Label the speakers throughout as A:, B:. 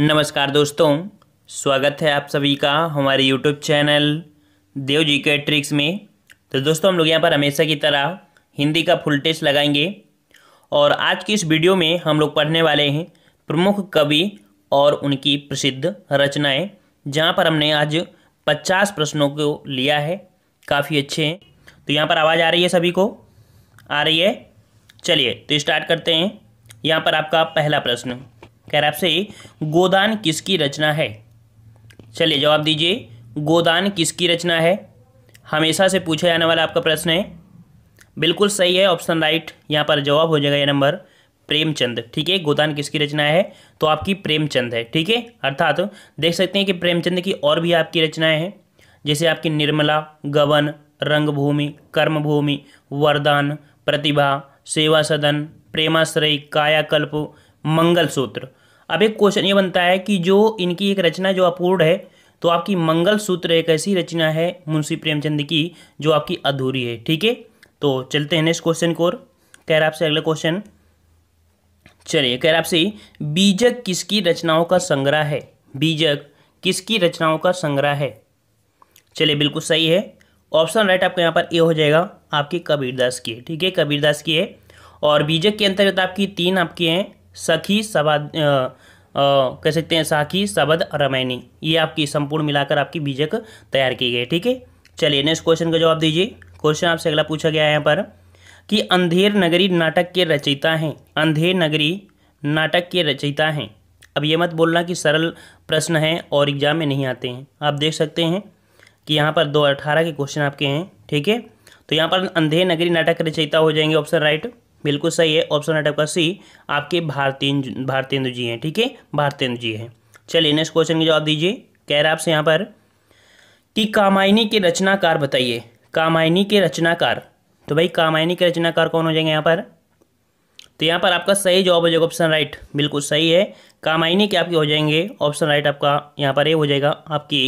A: नमस्कार दोस्तों स्वागत है आप सभी का हमारे यूट्यूब चैनल देव जी के ट्रिक्स में तो दोस्तों हम लोग यहाँ पर हमेशा की तरह हिंदी का फुल टेस्ट लगाएंगे और आज की इस वीडियो में हम लोग पढ़ने वाले हैं प्रमुख कवि और उनकी प्रसिद्ध रचनाएं जहाँ पर हमने आज पचास प्रश्नों को लिया है काफ़ी अच्छे हैं तो यहाँ पर आवाज़ आ रही है सभी को आ रही है चलिए तो स्टार्ट करते हैं यहाँ पर आपका पहला प्रश्न कह रहा आपसे गोदान किसकी रचना है चलिए जवाब दीजिए गोदान किसकी रचना है हमेशा से पूछा जाने वाला आपका प्रश्न है बिल्कुल सही है ऑप्शन राइट यहाँ पर जवाब हो जाएगा ये नंबर प्रेमचंद ठीक है गोदान किसकी रचना है तो आपकी प्रेमचंद है ठीक है अर्थात तो देख सकते हैं कि प्रेमचंद की और भी आपकी रचनाएं हैं जैसे आपकी निर्मला गबन रंगभूमि कर्मभूमि वरदान प्रतिभा सेवा सदन प्रेमाश्रय कायाकल्प मंगलसूत्र अब एक क्वेश्चन ये बनता है कि जो इनकी एक रचना जो अपूर्ण है तो आपकी मंगल सूत्र एक ऐसी रचना है मुंशी प्रेमचंद की जो आपकी अधूरी है ठीक है तो चलते हैं नेक्स्ट क्वेश्चन को और कह रहा आपसे अगला क्वेश्चन चलिए कह रहा आपसे बीजक किसकी रचनाओं का संग्रह है बीजक किसकी रचनाओं का संग्रह है चलिए बिल्कुल सही है ऑप्शन राइट आपका यहाँ पर ए हो जाएगा आपकी कबीरदास की ठीक है कबीरदास की है और बीजक के अंतर्गत आपकी तीन आपकी हैं सखी सभा कह सकते हैं साकी सबद रमैनी ये आपकी संपूर्ण मिलाकर आपकी बीजक तैयार की गई ठीक है चलिए नेक्स्ट क्वेश्चन का जवाब दीजिए क्वेश्चन आपसे अगला पूछा गया है यहाँ पर कि अंधेर नगरी नाटक के रचयिता हैं अंधेर नगरी नाटक के रचयिता हैं अब ये मत बोलना कि सरल प्रश्न हैं और एग्जाम में नहीं आते हैं आप देख सकते हैं कि यहाँ पर दो अठारह के क्वेश्चन आपके हैं ठीक है तो यहाँ पर अंधेर नगरी नाटक रचयिता हो जाएंगे ऑप्शन राइट बिल्कुल सही है ऑप्शन नंबर आपका सी आपके भारतीय भारतेंद्र जी हैं ठीक है भारतेंद्र जी हैं चलिए नेक्स्ट क्वेश्चन का जवाब दीजिए कह रहा है आपसे यहाँ पर कि कामायनी के रचनाकार बताइए कामायनी के रचनाकार तो भाई कामायनी के रचनाकार कौन हो जाएंगे यहाँ पर तो यहाँ पर आपका सही जवाब हो जाएगा ऑप्शन राइट बिल्कुल सही है कामायनी के आपके हो जाएंगे ऑप्शन राइट आपका यहाँ पर ये हो जाएगा आपकी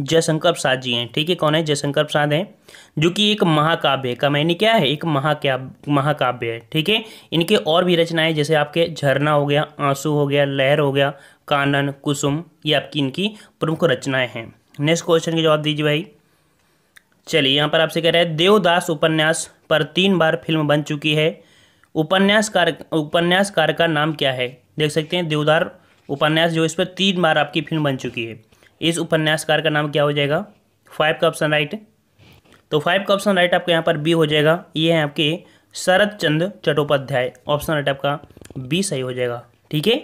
A: जयशंकर प्रसाद जी हैं ठीक है कौन है जयशंकर प्रसाद हैं जो कि एक महाकाव्य है कामायनी क्या है एक महाकाव्य महाकाव्य है ठीक है इनके और भी रचनाएं जैसे आपके झरना हो गया आंसू हो गया लहर हो गया कानन कुसुम ये आपकी इनकी प्रमुख रचनाएं हैं नेक्स्ट क्वेश्चन के जवाब दीजिए भाई चलिए यहाँ पर आपसे कह रहे हैं देवदास उपन्यास पर तीन बार फिल्म बन चुकी है उपन्यासकार उपन्यासकार का नाम क्या है देख सकते हैं देवदार उपन्यास जो इस पर तीन बार आपकी फिल्म बन चुकी है इस उपन्यासकार का नाम क्या हो जाएगा फाइव का ऑप्शन राइट तो फाइव का ऑप्शन राइट आपका यहाँ पर बी हो जाएगा ये है आपके शरद चंद्र चट्टोपाध्याय ऑप्शन राइट आपका बी सही हो जाएगा ठीक है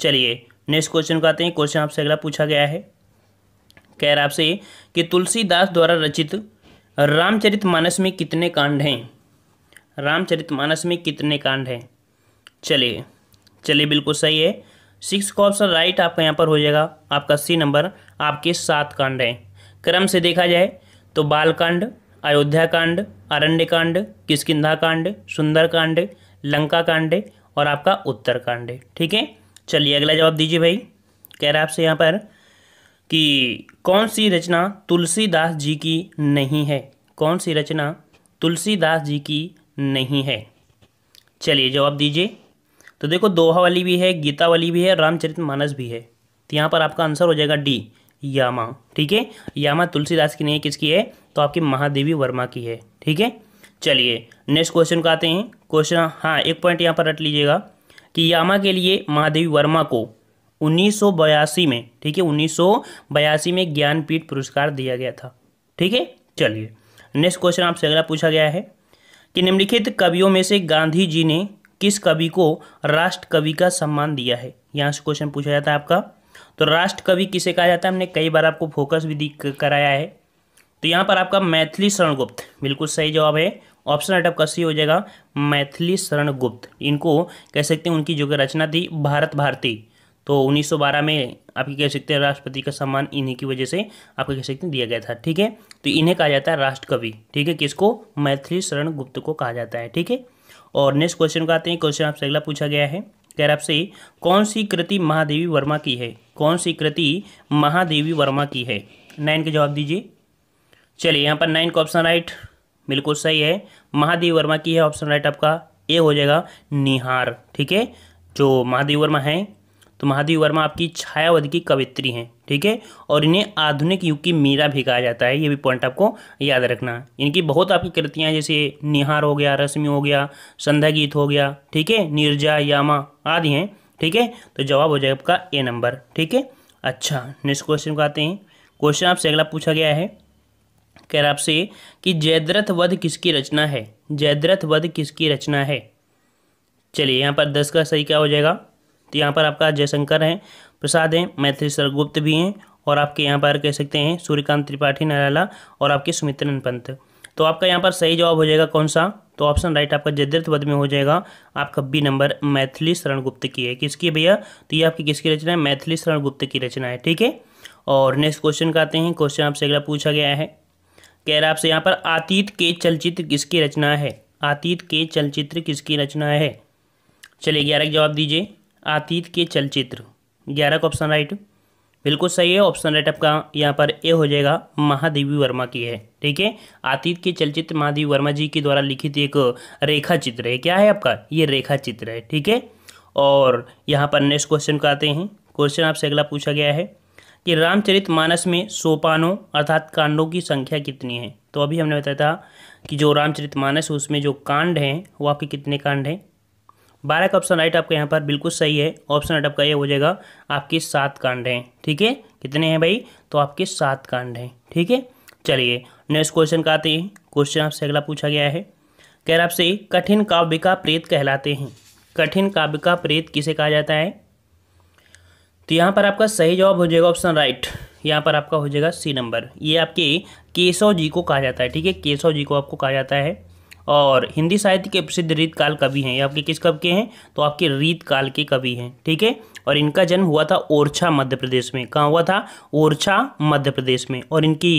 A: चलिए नेक्स्ट क्वेश्चन को आते हैं क्वेश्चन आपसे अगला पूछा गया है कह रहा आपसे कि तुलसीदास द्वारा रचित रामचरित मानस में कितने कांड हैं रामचरितमानस में कितने कांड हैं चलिए चलिए बिल्कुल सही है सिक्स का ऑप्शन राइट आपका यहाँ पर हो जाएगा आपका सी नंबर आपके सात कांड हैं क्रम से देखा जाए तो बालकांड अयोध्या कांड अरण्य कांड किसकिधा कांड सुंदर कांड लंका कांड और आपका उत्तर कांड ठीक है चलिए अगला जवाब दीजिए भाई कह रहा है आपसे यहाँ पर कि कौन सी रचना तुलसीदास जी की नहीं है कौन सी रचना तुलसीदास जी की नहीं है चलिए जवाब दीजिए तो देखो दोहा वाली भी है गीता वाली भी है रामचरित मानस भी है तो यहाँ पर आपका आंसर हो जाएगा डी यामा ठीक है यामा तुलसीदास की नहीं किसकी है तो आपकी महादेवी वर्मा की है ठीक है चलिए नेक्स्ट क्वेश्चन को आते हैं क्वेश्चन हाँ एक पॉइंट यहाँ पर रट लीजिएगा कि यामा के लिए महादेवी वर्मा को उन्नीस में ठीक है उन्नीस में ज्ञानपीठ पुरस्कार दिया गया था ठीक है चलिए नेक्स्ट क्वेश्चन आपसे अगला पूछा गया है कि निम्नलिखित कवियों में से गांधी जी ने किस कवि को राष्ट्र कवि का सम्मान दिया है यहाँ से क्वेश्चन पूछा जाता है आपका तो राष्ट्र कवि किसे कहा जाता है हमने कई बार आपको फोकस भी कराया है तो यहाँ पर आपका मैथिली शरणगुप्त बिल्कुल सही जवाब है ऑप्शन आइट का सी हो जाएगा मैथिली शरणगुप्त इनको कह सकते हैं उनकी जो रचना थी भारत भारती तो 1912 में आपकी कह सकते हैं राष्ट्रपति का सम्मान इन्हीं की वजह से आपको कह सकते हैं दिया गया था ठीक है तो इन्हें कहा जाता है राष्ट्रकवि ठीक है किसको मैथिली शरण गुप्त को कहा जाता है ठीक है और नेक्स्ट क्वेश्चन को आते हैं क्वेश्चन आपसे अगला पूछा गया है कह रहा आपसे कौन सी कृति महादेवी वर्मा की है कौन सी कृति महादेवी वर्मा की है नाइन का जवाब दीजिए चलिए यहाँ पर नाइन का ऑप्शन राइट बिल्कुल सही है महादेव वर्मा की है ऑप्शन राइट आपका ए हो जाएगा निहार ठीक है जो महादेव वर्मा है तो महादेव वर्मा आपकी छायावध की कवित्री हैं ठीक है और इन्हें आधुनिक युग की मीरा भी कहा जाता है ये भी पॉइंट आपको याद रखना इनकी बहुत आपकी कृतियाँ जैसे निहार हो गया रश्मि हो गया संध्या गीत हो गया ठीक है निर्जा यामा आदि हैं ठीक है तो जवाब हो जाएगा आपका ए नंबर ठीक है अच्छा नेक्स्ट क्वेश्चन को आते हैं क्वेश्चन आपसे अगला पूछा गया है कह रहा आपसे कि जयद्रथ वध किसकी रचना है जयद्रथ वध किसकी रचना है चलिए यहाँ पर दस का सही क्या हो जाएगा तो यहाँ पर आपका जयशंकर हैं प्रसाद हैं मैथिली सरगुप्त भी हैं और आपके यहाँ पर कह सकते हैं सूर्यकांत त्रिपाठी नराला और आपके सुमित्रन पंत तो आपका यहाँ पर सही जवाब हो जाएगा कौन सा तो ऑप्शन राइट आपका जयद्रथ पद में हो जाएगा आपका बी नंबर मैथिली शरण गुप्त की है किसकी भैया तो ये आपकी किसकी रचना है मैथिली शरण गुप्त की रचना है ठीक है और नेक्स्ट क्वेश्चन का आते हैं क्वेश्चन आपसे अगला पूछा गया है कह रहा आपसे यहाँ पर आतीत के चलचित्र किसकी रचना है आतीत के चलचित्र किसकी रचना है चलिए ग्यारह जवाब दीजिए आतीत के चलचित्र ग्यारह का ऑप्शन राइट बिल्कुल सही है ऑप्शन राइट आपका यहाँ पर ए हो जाएगा महादेवी वर्मा की है ठीक है आतीत के चलचित्र महादेवी वर्मा जी के द्वारा लिखित एक रेखा चित्र है क्या है आपका ये रेखा चित्र है ठीक है और यहाँ पर नेक्स्ट क्वेश्चन का आते हैं क्वेश्चन आपसे अगला पूछा गया है कि रामचरित मानस में सोपानों अर्थात कांडों की संख्या कितनी है तो अभी हमने बताया था कि जो रामचरित मानस उसमें जो कांड हैं वो आपके कितने कांड हैं बारह का ऑप्शन राइट आपका यहाँ पर बिल्कुल सही है ऑप्शन राइट आपका ये हो जाएगा आपके सात कांड हैं ठीक है कितने हैं भाई तो आपके सात कांड हैं ठीक है चलिए नेक्स्ट क्वेश्चन का आते हैं क्वेश्चन आपसे अगला पूछा गया है कह रहा आपसे कठिन काव्य का प्रेत कहलाते हैं कठिन काव्य का प्रेत किसे कहा जाता है तो यहाँ पर आपका सही जवाब हो जाएगा ऑप्शन राइट यहाँ पर आपका हो जाएगा सी नंबर ये आपके केशव जी को कहा जाता है ठीक है केशव जी को आपको कहा जाता है और हिंदी साहित्य के प्रसिद्ध रीतकाल कवि हैं ये आपके किस कब के हैं तो आपके रीतकाल के कवि हैं ठीक है और इनका जन्म हुआ था ओरछा मध्य प्रदेश में कहाँ हुआ था ओरछा मध्य प्रदेश में और इनकी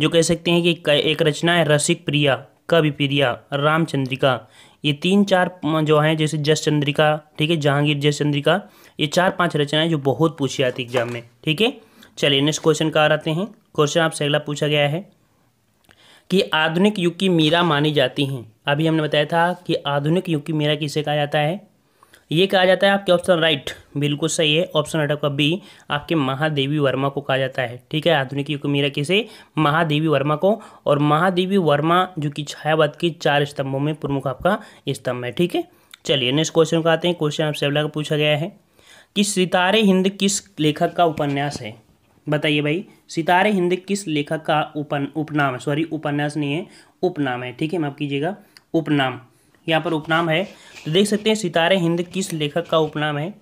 A: जो कह सकते हैं कि एक रचना है रसिक प्रिया कवि प्रिया रामचंद्रिका ये तीन चार जो हैं जैसे जस चंद्रिका ठीक है जहांगीर जस चंद्रिका ये चार पांच रचनाएं जो बहुत पूछी जाती एग्जाम में ठीक है चलिए नेक्स्ट क्वेश्चन का आते हैं क्वेश्चन आपसे अगला पूछा गया है कि आधुनिक युग की मीरा मानी जाती हैं अभी हमने बताया था कि आधुनिक युग की मीरा किसे कहा जाता है ये कहा जाता है आपके ऑप्शन राइट बिल्कुल सही है ऑप्शन राइट आपका बी आपके महादेवी वर्मा को कहा जाता है ठीक है आधुनिक युग मीरा किसे महादेवी वर्मा को और महादेवी वर्मा जो कि छायावाद के चार स्तंभों में प्रमुख आपका स्तंभ है ठीक है चलिए नेक्स्ट क्वेश्चन को आते हैं क्वेश्चन आपसे अगला पूछा गया है कि सितारे हिंद किस लेखक का उपन्यास है बताइए भाई सितारे हिंद किस लेखक का उपन उपनाम सॉरी उपन्यास नहीं है उपनाम है ठीक है माफ कीजिएगा उपनाम यहाँ पर उपनाम है तो देख सकते हैं सितारे हिंद किस लेखक का उपनाम है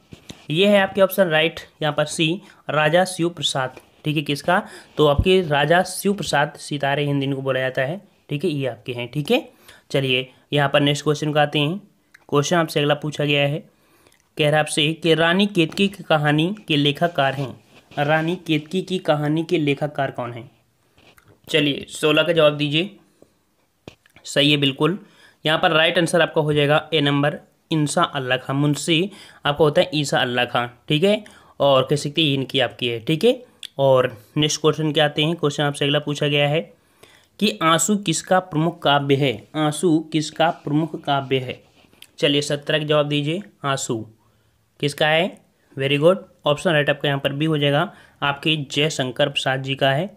A: ये है आपके ऑप्शन राइट यहाँ पर सी राजा शिव प्रसाद ठीक है किसका तो आपके राजा शिव प्रसाद सितारे हिंद इनको बोला जाता है ठीक है ये आपके हैं ठीक है चलिए यहाँ पर नेक्स्ट क्वेश्चन को आते हैं क्वेश्चन आपसे अगला पूछा गया है कह रहा आपसे कि रानी केतकी की कहानी के लेखककार हैं रानी केतकी की कहानी के लेखककार कौन है चलिए सोलह का जवाब दीजिए सही है बिल्कुल यहाँ पर राइट आंसर आपका हो जाएगा ए नंबर इंसा अल्लाह खां मुंशी आपका होता है ईसा अल्लाह खां ठीक है और कह सकते हैं इनकी आपकी है ठीक है और नेक्स्ट क्वेश्चन क्या आते हैं क्वेश्चन आपसे अगला पूछा गया है कि आंसू किसका प्रमुख काव्य है आंसू किसका प्रमुख काव्य है चलिए सत्रह का जवाब दीजिए आंसू किसका है वेरी गुड ऑप्शन राइट आपका यहाँ पर भी हो जाएगा आपके जयशंकर प्रसाद जी का है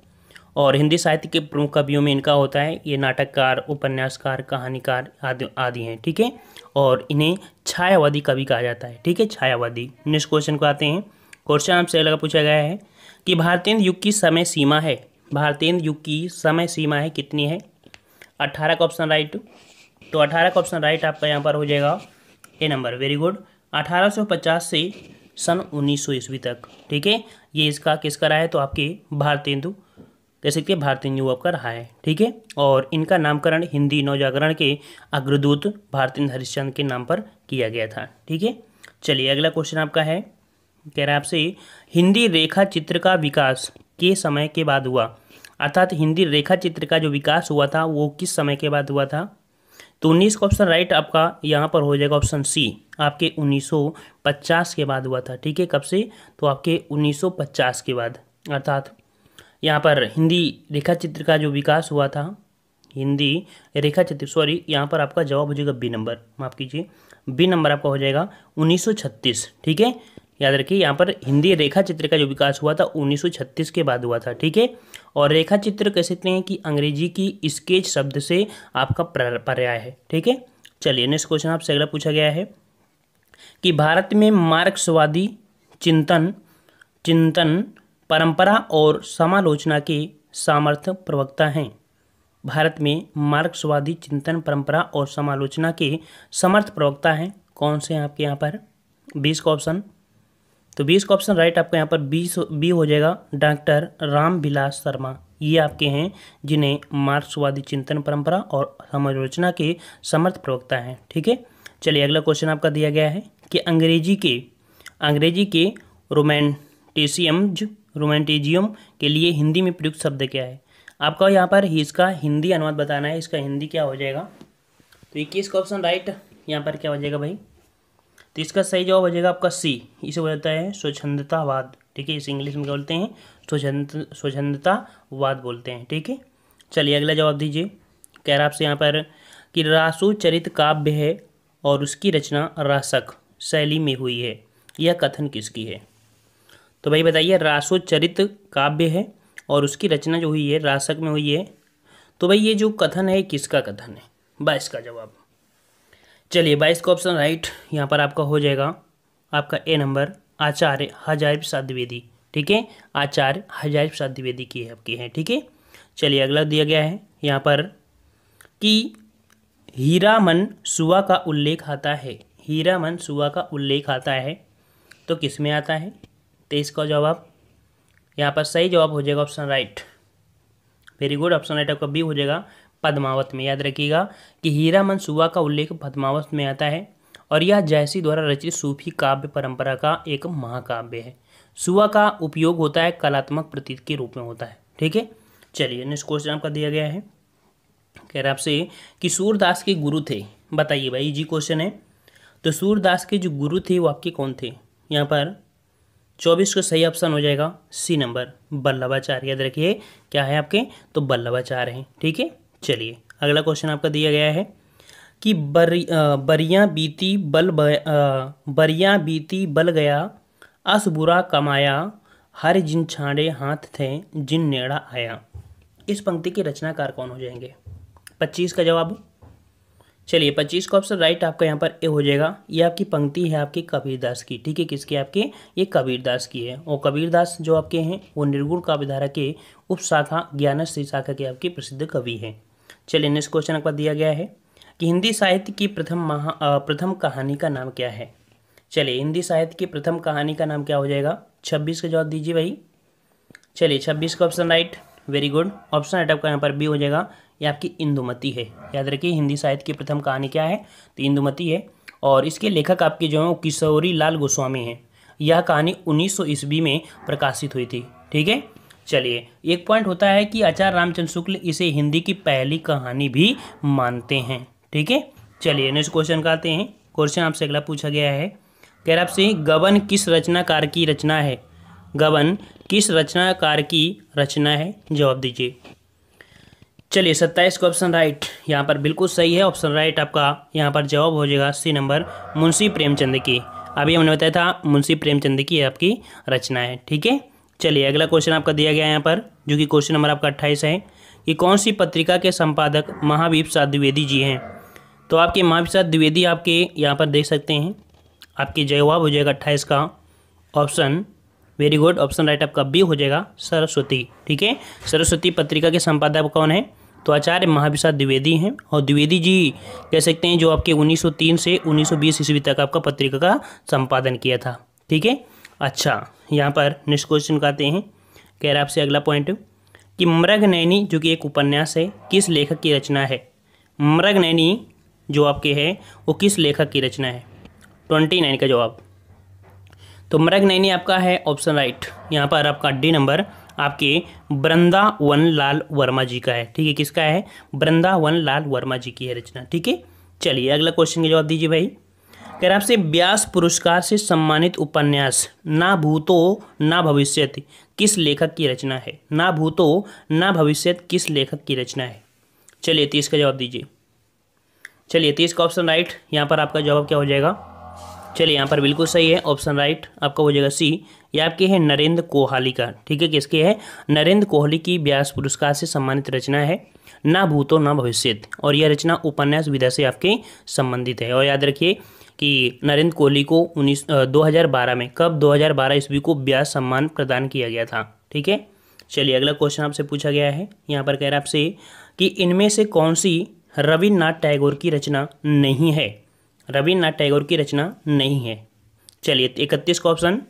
A: और हिंदी साहित्य के प्रमुख कवियों में इनका होता है ये नाटककार उपन्यासकार कहानीकार आदि आदि हैं ठीक है और इन्हें छायावादी कवि कहा जाता है ठीक है छायावादी नेक्स्ट क्वेश्चन को आते हैं क्वेश्चन आपसे अलग पूछा गया है कि भारतीय युग की समय सीमा है भारतीय युग की समय सीमा है कितनी है अट्ठारह का ऑप्शन राइट तो अठारह का ऑप्शन राइट आपका यहाँ पर हो जाएगा ए नंबर वेरी गुड अठारह से सन उन्नीस सौ ईस्वी तक ठीक है ये इसका किसका रहा है तो आपके भारतेंदु कह सकते हैं भारतेंदु का रहा है ठीक है और इनका नामकरण हिंदी नवजागरण के अग्रदूत भारतीय हरिश्चंद के नाम पर किया गया था ठीक है चलिए अगला क्वेश्चन आपका है कह रहा है आपसे हिंदी रेखा चित्र का विकास के समय के बाद हुआ अर्थात हिंदी रेखा चित्र का जो विकास हुआ था वो किस समय के बाद हुआ था तो उन्नीस का ऑप्शन राइट आपका यहाँ पर हो जाएगा ऑप्शन सी आपके 1950 के बाद हुआ था ठीक है कब से तो आपके 1950 के बाद अर्थात यहाँ पर हिंदी रेखा चित्र का जो विकास हुआ था हिंदी रेखा चित्र सॉरी यहाँ पर आपका जवाब हो जाएगा बी नंबर माफ़ कीजिए बी नंबर आपका हो जाएगा 1936 ठीक है याद रखिए यहाँ पर हिंदी रेखा चित्र का जो विकास हुआ था 1936 के बाद हुआ था ठीक है और रेखा चित्र कह सकते हैं कि अंग्रेजी की स्केच शब्द से आपका पर्याय है ठीक है चलिए नेक्स्ट क्वेश्चन आपसे अगला पूछा गया है कि भारत में मार्क्सवादी चिंतन चिंतन परंपरा और समालोचना के सामर्थ्य प्रवक्ता हैं भारत में मार्क्सवादी चिंतन परंपरा और समालोचना के समर्थ प्रवक्ता हैं कौन से हैं आपके यहाँ पर बीस का ऑप्शन तो बी इसका ऑप्शन राइट आपको यहाँ पर बी बी हो जाएगा डॉक्टर राम विलास शर्मा ये आपके हैं जिन्हें मार्क्सवादी चिंतन परंपरा और समालोचना के समर्थ प्रवक्ता हैं ठीक है चलिए अगला क्वेश्चन आपका दिया गया है कि अंग्रेजी के अंग्रेजी के रोमेंटिसियम रोमेंटिजियम के लिए हिंदी में प्रयुक्त शब्द क्या है आपका यहाँ पर इसका हिंदी अनुवाद बताना है इसका हिंदी क्या हो जाएगा तो इक्कीस का ऑप्शन राइट यहाँ पर क्या हो जाएगा भाई तो इसका सही जवाब हो जाएगा आपका सी इसे बोलता है स्वच्छंदतावाद ठीक है इसे इंग्लिश में क्या बोलते हैं स्वच्छंद स्वच्छंदतावाद बोलते हैं ठीक है चलिए अगला जवाब दीजिए कह रहा आपसे यहाँ पर कि रासुचरित चरित काव्य है और उसकी रचना रासक शैली में हुई है यह कथन किसकी है तो भाई बताइए रासो चरित काव्य है और उसकी रचना जो हुई है रासक में हुई है तो भाई ये जो कथन है किसका कथन है बाईस का जवाब चलिए बाईस का ऑप्शन राइट यहाँ पर आपका हो जाएगा आपका ए नंबर आचार्य हजार प्रसाद द्विवेदी ठीक है आचार्य हजार प्रसाद द्विवेदी की आपकी है ठीक है चलिए अगला दिया गया है यहाँ पर कि हीरामन सुवा का उल्लेख आता है हीरामन सुवा का उल्लेख आता है तो किस में आता है तेईस का जवाब यहाँ पर सही जवाब हो जाएगा option right very good option right आपका बी हो जाएगा पद्मावत में याद रखिएगा कि हीरा मनसूबा का उल्लेख पद्मावत में आता है और यह जैसी द्वारा रचित सूफी काव्य परंपरा का एक महाकाव्य है सुवा का उपयोग होता है कलात्मक प्रतीत के रूप में होता है ठीक है चलिए नेक्स्ट क्वेश्चन आपका दिया गया है कह रहा आपसे कि सूरदास के गुरु थे बताइए भाई जी क्वेश्चन है तो सूरदास के जो गुरु थे वो आपके कौन थे यहाँ पर चौबीस का सही ऑप्शन हो जाएगा सी नंबर बल्लभाचार्य याद रखिए क्या है आपके तो बल्लभाचार्य हैं ठीक है चलिए अगला क्वेश्चन आपका दिया गया है कि बर बरिया बीती बल बरिया बीती बल गया अस बुरा कमाया हर जिन छाड़े हाथ थे जिन नेड़ा आया इस पंक्ति के रचनाकार कौन हो जाएंगे पच्चीस का जवाब चलिए पच्चीस का ऑप्शन राइट आपका यहाँ पर ए हो जाएगा ये आपकी पंक्ति है आपके कबीरदास की ठीक है किसकी आपके ये कबीरदास की है और कबीरदास जो आपके हैं वो निर्गुण काव्यधारा के उपशाखा ज्ञान ज्ञानश्री शाखा के आपके प्रसिद्ध कवि हैं चलिए नेक्स्ट क्वेश्चन आपका दिया गया है कि हिंदी साहित्य की प्रथम महा प्रथम कहानी का नाम क्या है चलिए हिंदी साहित्य की प्रथम कहानी का नाम क्या हो जाएगा छब्बीस का जवाब दीजिए भाई चलिए छब्बीस का option right very good option right आपका यहाँ पर बी हो जाएगा ये आपकी इंदुमती है याद रखिए हिंदी साहित्य की प्रथम कहानी क्या है तो इंदुमती है और इसके लेखक आपके जो हैं वो किशोरी लाल गोस्वामी हैं यह कहानी उन्नीस सौ ईस्वी में प्रकाशित हुई थी ठीक है चलिए एक पॉइंट होता है कि आचार्य रामचंद्र शुक्ल इसे हिंदी की पहली कहानी भी मानते हैं ठीक है चलिए नेक्स्ट क्वेश्चन का आते हैं क्वेश्चन आपसे अगला पूछा गया है कह रहा आपसे गबन किस रचनाकार की रचना है गबन किस रचनाकार की रचना है जवाब दीजिए चलिए सत्ताईस का ऑप्शन राइट यहाँ पर बिल्कुल सही है ऑप्शन राइट आपका यहाँ पर जवाब हो जाएगा सी नंबर मुंशी प्रेमचंद की अभी हमने बताया था मुंशी प्रेमचंद की आपकी रचना है ठीक है चलिए अगला क्वेश्चन आपका दिया गया है यहाँ पर जो कि क्वेश्चन नंबर आपका अट्ठाईस है कि कौन सी पत्रिका के संपादक महावीर प्रसाद द्विवेदी जी हैं तो आपके महावीर प्रसाद द्विवेदी आपके यहाँ पर देख सकते हैं आपके जवाब हो जाएगा अट्ठाईस का option very good option right आपका बी हो जाएगा सरस्वती ठीक है सरस्वती पत्रिका के संपादक कौन है तो आचार्य महाविशाद द्विवेदी हैं और द्विवेदी जी कह सकते हैं जो आपके 1903 से 1920 ईस्वी तक आपका पत्रिका का संपादन किया था ठीक है अच्छा यहाँ पर नेक्स्ट क्वेश्चन कहते हैं कह रहा आपसे अगला पॉइंट कि मृगनैनी जो कि एक उपन्यास है किस लेखक की रचना है मृगनैनी जो आपके है वो किस लेखक की रचना है ट्वेंटी नाइन का जवाब तो मृगनैनी आपका है ऑप्शन राइट यहाँ पर आपका डी नंबर आपके वृंदावन लाल वर्मा जी का है ठीक है किसका है वृंदावन लाल वर्मा जी की है रचना ठीक है चलिए अगला क्वेश्चन का जवाब दीजिए भाई कह रहे आपसे व्यास पुरस्कार से सम्मानित उपन्यास ना भूतो ना भविष्यत किस लेखक की रचना है ना भूतो ना भविष्यत किस लेखक की रचना है चलिए तीस का जवाब दीजिए चलिए तीस का ऑप्शन राइट यहाँ पर आपका जवाब क्या हो जाएगा चलिए यहाँ पर बिल्कुल सही है ऑप्शन राइट आपका हो जाएगा सी ये आपके है नरेंद्र कोहली का ठीक है किसके है नरेंद्र कोहली की व्यास पुरस्कार से सम्मानित रचना है ना भूतो ना भविष्य और यह रचना उपन्यास विधा से आपके संबंधित है और याद रखिए कि नरेंद्र कोहली को उन्नीस दो हज़ार बारह में कब दो हज़ार बारह ईस्वी को ब्यास सम्मान प्रदान किया गया था ठीक है चलिए अगला क्वेश्चन आपसे पूछा गया है यहाँ पर कह रहा है आपसे कि इनमें से कौन सी रविन्द्रनाथ टैगोर की रचना नहीं है रविन्द्रनाथ टैगोर की रचना नहीं है चलिए इकतीस का ऑप्शन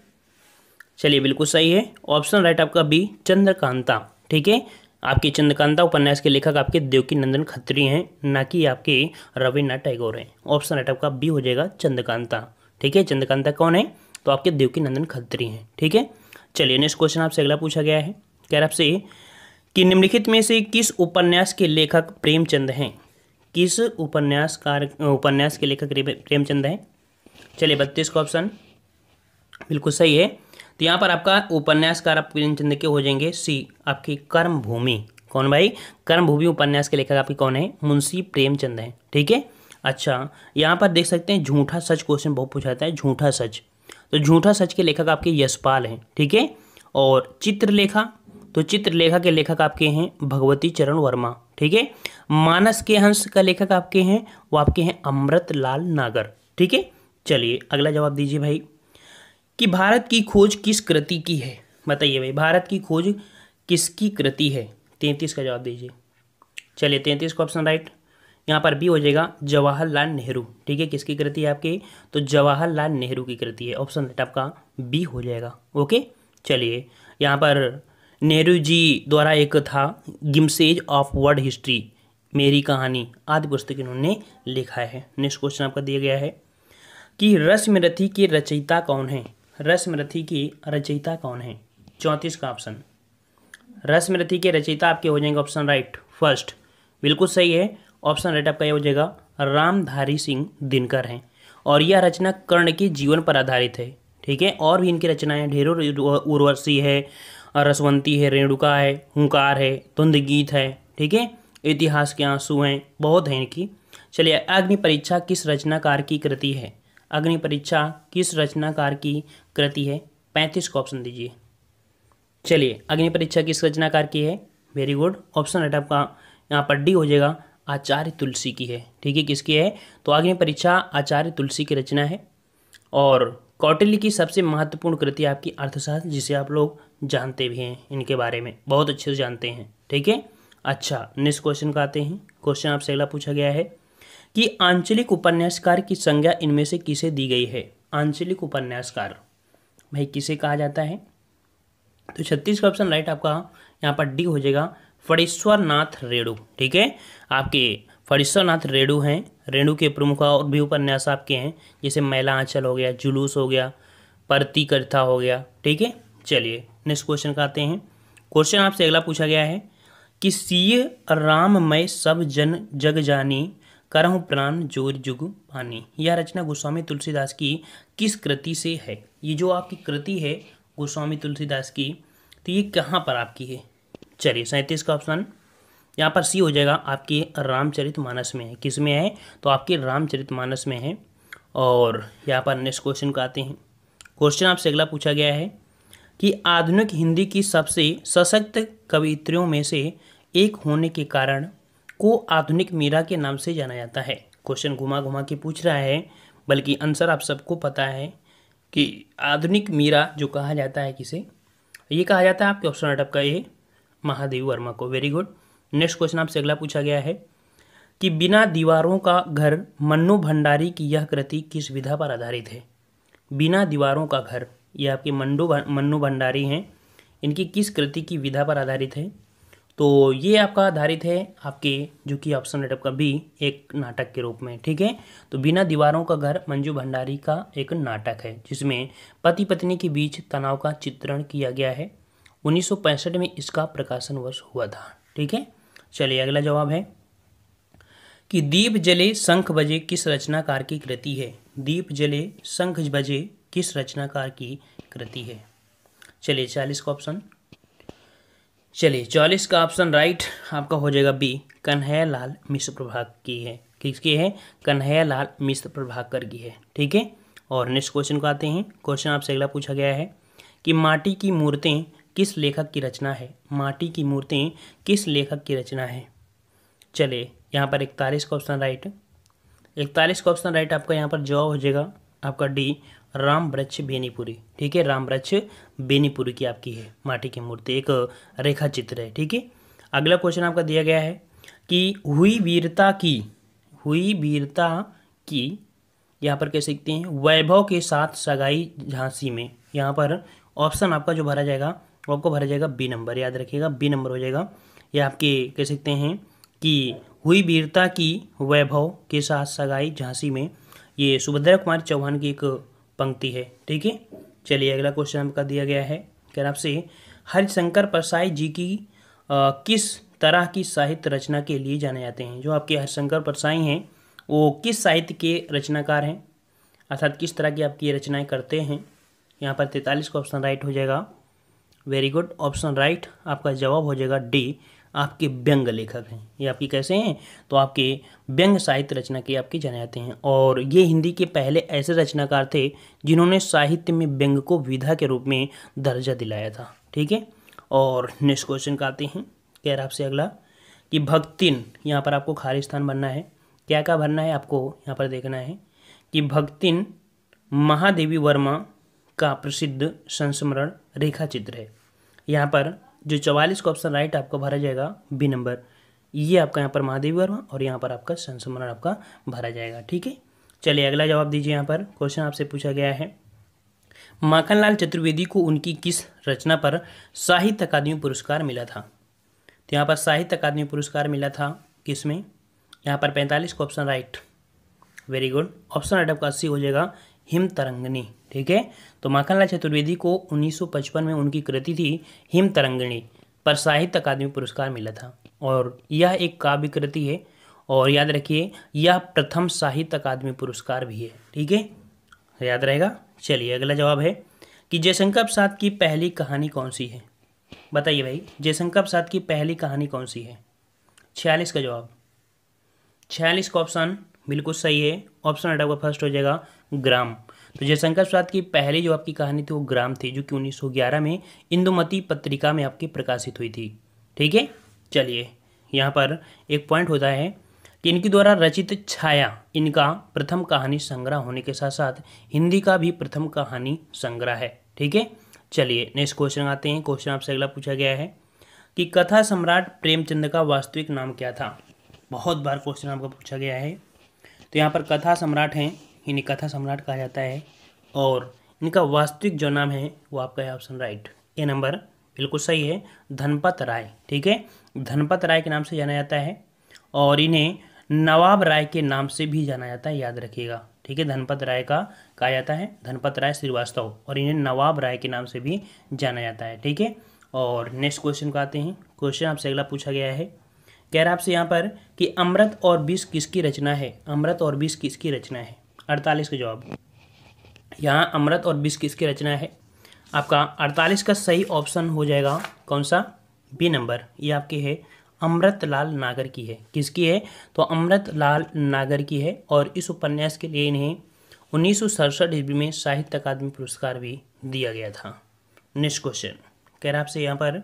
A: चलिए बिल्कुल सही है ऑप्शन राइट आपका बी चंद्रकांता ठीक है आपके चंद्रकांता उपन्यास के लेखक आपके देवकी नंदन खत्री हैं ना कि आपके रविन्द्रनाथ टैगोर हैं ऑप्शन एट आपका बी हो जाएगा चंद्रकांता ठीक है चंद्रकांता कौन है तो आपके देवकी नंदन खत्री हैं ठीक है चलिए नेक्स्ट क्वेश्चन आपसे अगला पूछा गया है कह रहा आपसे कि निम्नलिखित में से किस उपन्यास के लेखक प्रेमचंद हैं किस उपन्यास कार उपन्यास के लेखक प्रेमचंद हैं चलिए बत्तीस का ऑप्शन बिल्कुल सही है तो यहाँ पर आपका उपन्यासकार आप प्रेमचंद के हो जाएंगे सी आपकी कर्म भूमि कौन भाई कर्म भूमि उपन्यास के लेखक आपके कौन है मुंशी प्रेमचंद हैं ठीक है अच्छा यहाँ पर देख सकते हैं झूठा सच क्वेश्चन बहुत पूछा जाता है झूठा सच तो झूठा सच के लेखक आपके यशपाल हैं ठीक है और चित्रलेखा तो चित्रलेखा के लेखक आपके हैं भगवती चरण वर्मा ठीक है मानस के हंस का लेखक आपके हैं वो आपके हैं अमृत लाल नागर ठीक है चलिए अगला जवाब दीजिए भाई कि भारत की खोज किस कृति की है बताइए भाई भारत की खोज किसकी कृति है तैंतीस का जवाब दीजिए चलिए तैंतीस का ऑप्शन राइट यहाँ पर भी हो जाएगा जवाहरलाल नेहरू ठीक है किसकी कृति है आपके तो जवाहरलाल नेहरू की कृति है ऑप्शन राइट आपका बी हो जाएगा ओके चलिए यहाँ पर नेहरू जी द्वारा एक था गिमसेज ऑफ वर्ल्ड हिस्ट्री मेरी कहानी आदि पुस्तक इन्होंने लिखा है नेक्स्ट क्वेश्चन आपका दिया गया है कि रश्मिरथी के रचयिता कौन है रसमृति की रचयिता कौन है चौंतीस का ऑप्शन रसमृति के रचयिता आपके हो जाएंगे ऑप्शन राइट फर्स्ट बिल्कुल सही है ऑप्शन राइट आपका ये हो जाएगा रामधारी सिंह दिनकर हैं और यह रचना कर्ण के जीवन पर आधारित है ठीक है और भी इनकी रचनाएं ढेरों उर्वशी है रसवंती है रेणुका है हुंकार है धुंध गीत है ठीक है इतिहास के आंसू हैं बहुत हैं इनकी चलिए अग्नि परीक्षा किस रचनाकार की कृति है अग्नि परीक्षा किस रचनाकार की कृति है पैंतीस को ऑप्शन दीजिए चलिए अग्नि परीक्षा किस रचनाकार की है वेरी गुड ऑप्शन राइट आपका यहाँ पर डी हो जाएगा आचार्य तुलसी की है ठीक है किसकी है तो अग्नि परीक्षा आचार्य तुलसी की रचना है और कौटिल्य की सबसे महत्वपूर्ण कृति आपकी अर्थशास्त्र जिसे आप लोग जानते भी हैं इनके बारे में बहुत अच्छे से जानते हैं ठीक है अच्छा नेक्स्ट क्वेश्चन का आते हैं क्वेश्चन आपसे अगला पूछा गया है कि आंचलिक उपन्यासकार की संज्ञा इनमें से किसे दी गई है आंचलिक उपन्यासकार भाई किसे कहा जाता है तो छत्तीस का ऑप्शन राइट आपका यहाँ पर डी हो जाएगा फणीश्वर नाथ रेणु ठीक है आपके फणीश्वर नाथ रेणु हैं रेणु के प्रमुख और भी उपन्यास आपके हैं जैसे मैला आंचल हो गया जुलूस हो गया परती कथा हो गया ठीक है चलिए नेक्स्ट क्वेश्चन का आते हैं क्वेश्चन आपसे अगला पूछा गया है कि सीए राममय सब जन जग जानी करहु प्राण जोर जुग पानी यह रचना गोस्वामी तुलसीदास की किस कृति से है ये जो आपकी कृति है गोस्वामी तुलसीदास की तो ये कहाँ पर आपकी है चलिए सैंतीस का ऑप्शन यहाँ पर सी हो जाएगा आपके रामचरित मानस में है किस में है तो आपके रामचरित मानस में है और यहाँ पर नेक्स्ट क्वेश्चन को आते हैं क्वेश्चन आपसे अगला पूछा गया है कि आधुनिक हिंदी की सबसे सशक्त कवित्रियों में से एक होने के कारण को आधुनिक मीरा के नाम से जाना जाता है क्वेश्चन घुमा घुमा के पूछ रहा है बल्कि आंसर आप सबको पता है कि आधुनिक मीरा जो कहा जाता है किसे ये कहा जाता है आपके ऑप्शन अटप का ए महादेव वर्मा को वेरी गुड नेक्स्ट क्वेश्चन आपसे अगला पूछा गया है कि बिना दीवारों का घर मन्नू भंडारी की यह कृति किस विधा पर आधारित है बिना दीवारों का घर यह आपके मंडू मन्नू भंडारी हैं इनकी किस कृति की विधा पर आधारित है तो ये आपका आधारित है आपके जो कि ऑप्शन है का बी एक नाटक के रूप में ठीक है तो बिना दीवारों का घर मंजू भंडारी का एक नाटक है जिसमें पति पत्नी के बीच तनाव का चित्रण किया गया है 1965 में इसका प्रकाशन वर्ष हुआ था ठीक है चलिए अगला जवाब है कि दीप जले शंख बजे किस रचनाकार की कृति है दीप जले शंख बजे किस रचनाकार की कृति है चलिए चालीस का ऑप्शन चलिए चालीस का ऑप्शन राइट आपका हो जाएगा बी कन्हैया लाल मिश्र प्रभाग की है किसकी है कन्हैया लाल मिश्र प्रभाकर की है ठीक है और नेक्स्ट क्वेश्चन को आते हैं क्वेश्चन आपसे अगला पूछा गया है कि माटी की मूर्तें किस लेखक की रचना है माटी की मूर्तें किस लेखक की रचना है चलिए यहाँ पर इकतालीस का ऑप्शन राइट इकतालीस का ऑप्शन राइट आपका यहाँ पर जॉब हो जाएगा आपका डी राम वृक्ष बेनीपुरी ठीक है राम वृक्ष बेनीपुरी की आपकी है माटी की मूर्ति एक रेखा चित्र है ठीक है अगला क्वेश्चन आपका दिया गया है कि हुई वीरता की हुई वीरता की यहाँ पर कह सकते हैं वैभव के साथ सगाई झांसी में यहाँ पर ऑप्शन आपका जो भरा जाएगा वो आपको भरा जाएगा बी नंबर याद रखिएगा बी नंबर हो जाएगा ये आपके कह सकते हैं कि हुई वीरता की वैभव के साथ सगाई झांसी में ये सुभद्रा कुमार चौहान की एक पंक्ति है ठीक है चलिए अगला क्वेश्चन आपका दिया गया है रहा आपसे हरिशंकर परसाई जी की आ, किस तरह की साहित्य रचना के लिए जाने जाते हैं जो आपके हरिशंकर परसाई हैं वो किस साहित्य के रचनाकार हैं अर्थात किस तरह की आपकी रचनाएं करते हैं यहाँ पर तैंतालीस का ऑप्शन राइट हो जाएगा वेरी गुड ऑप्शन राइट आपका जवाब हो जाएगा डी आपके व्यंग लेखक हैं ये आपके कैसे हैं तो आपके व्यंग साहित्य रचना के आपके जाने जाते हैं और ये हिंदी के पहले ऐसे रचनाकार थे जिन्होंने साहित्य में व्यंग को विधा के रूप में दर्जा दिलाया था ठीक है और नेक्स्ट क्वेश्चन का आते हैं कह रहा आपसे अगला कि भक्तिन यहाँ पर आपको खाली स्थान भरना है क्या क्या भरना है आपको यहाँ पर देखना है कि भक्तिन महादेवी वर्मा का प्रसिद्ध संस्मरण रेखा चित्र है यहाँ पर जो चवालीस का ऑप्शन राइट आपका भरा जाएगा बी नंबर ये आपका यहाँ पर महादेव वर्मा और यहाँ पर आपका संस्मरण आपका भरा जाएगा ठीक है चलिए अगला जवाब दीजिए यहाँ पर क्वेश्चन आपसे पूछा गया है माखनलाल चतुर्वेदी को उनकी किस रचना पर साहित्य अकादमी पुरस्कार मिला था तो यहाँ पर साहित्य अकादमी पुरस्कार मिला था किस में यहाँ पर पैंतालीस का option right very good option right आपका अस्सी हो जाएगा हिम तरंगनी ठीक है तो माखनलाल चतुर्वेदी को 1955 में उनकी कृति थी हिम तरंगणी पर साहित्य अकादमी पुरस्कार मिला था और यह एक काव्य कृति है और याद रखिए यह प्रथम साहित्य अकादमी पुरस्कार भी है ठीक है याद रहेगा चलिए अगला जवाब है कि जयशंकर प्रसाद की पहली कहानी कौन सी है बताइए भाई जयशंकर प्रसाद की पहली कहानी कौन सी है छियालीस का जवाब छियालीस का ऑप्शन बिल्कुल सही है ऑप्शन आपका फर्स्ट हो जाएगा ग्राम तो जयशंकर स्वाद की पहली जो आपकी कहानी थी वो ग्राम थी जो कि 1911 में इंदुमती पत्रिका में आपकी प्रकाशित हुई थी ठीक है चलिए यहाँ पर एक पॉइंट होता है कि इनके द्वारा रचित छाया इनका प्रथम कहानी संग्रह होने के साथ साथ हिंदी का भी प्रथम कहानी संग्रह है ठीक है चलिए नेक्स्ट क्वेश्चन आते हैं क्वेश्चन आपसे अगला पूछा गया है कि कथा सम्राट प्रेमचंद का वास्तविक नाम क्या था बहुत बार क्वेश्चन आपका पूछा गया है तो यहाँ पर कथा सम्राट हैं इन्हें कथा सम्राट कहा जाता है और इनका वास्तविक जो नाम है वो आपका है ऑप्शन राइट ए नंबर बिल्कुल सही है धनपत राय ठीक है धनपत राय के नाम से जाना जाता है और इन्हें नवाब राय के नाम से भी जाना जाता है याद रखिएगा ठीक है धनपत राय का कहा जाता है धनपत राय श्रीवास्तव और इन्हें नवाब राय के नाम से भी जाना जाता है ठीक है और नेक्स्ट क्वेश्चन को आते हैं क्वेश्चन आपसे अगला पूछा गया है कह रहा है आपसे यहाँ पर कि अमृत और विष किसकी रचना है अमृत और विष किसकी रचना है अड़तालीस का जवाब यहाँ अमृत और विष किसकी रचना है आपका अड़तालीस का सही ऑप्शन हो जाएगा कौन सा बी नंबर ये आपकी है अमृत लाल नागर की है किसकी है तो अमृत लाल नागर की है और इस उपन्यास के लिए इन्हें उन्नीस सौ सड़सठ ईस्वी में साहित्य अकादमी पुरस्कार भी दिया गया था नेक्स्ट क्वेश्चन कह रहा आपसे यहाँ पर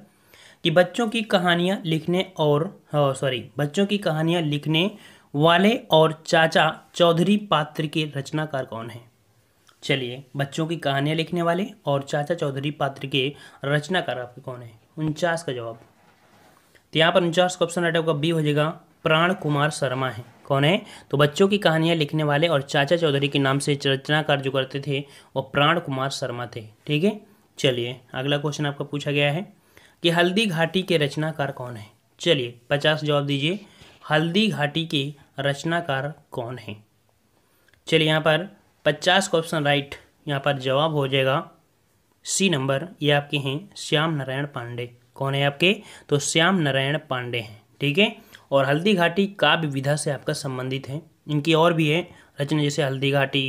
A: कि बच्चों की कहानियाँ लिखने और सॉरी हाँ, बच्चों की कहानियाँ लिखने वाले और चाचा चौधरी पात्र के रचनाकार कौन हैं चलिए बच्चों की कहानियाँ लिखने वाले और चाचा चौधरी पात्र के रचनाकार आपके कौन हैं उनचास का जवाब तो यहाँ पर उनचास का ऑप्शन राइट का बी हो जाएगा प्राण कुमार शर्मा है कौन है तो बच्चों की कहानियाँ लिखने वाले और चाचा चौधरी के नाम से रचनाकार जो करते थे वो प्राण कुमार शर्मा थे ठीक है चलिए अगला क्वेश्चन आपका पूछा गया है कि हल्दी घाटी के रचनाकार कौन है चलिए पचास जवाब दीजिए हल्दी घाटी के रचनाकार कौन हैं चलिए यहाँ पर पचास क्वेश्चन ऑप्शन राइट यहाँ पर जवाब हो जाएगा सी नंबर ये आपके हैं श्याम नारायण पांडे कौन है आपके तो श्याम नारायण पांडे हैं ठीक है और हल्दी घाटी काव्य विधा से आपका संबंधित है इनकी और भी है रचना जैसे हल्दी घाटी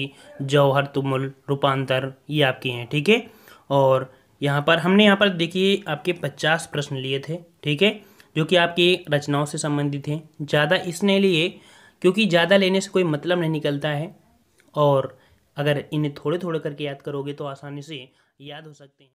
A: जौहर तुमुल रूपांतर ये आपके हैं ठीक है ठीके? और यहाँ पर हमने यहाँ पर देखिए आपके पचास प्रश्न लिए थे ठीक है जो कि आपकी रचनाओं से संबंधित हैं ज़्यादा इसने लिए क्योंकि ज़्यादा लेने से कोई मतलब नहीं निकलता है और अगर इन्हें थोड़े थोड़े करके याद करोगे तो आसानी से याद हो सकते हैं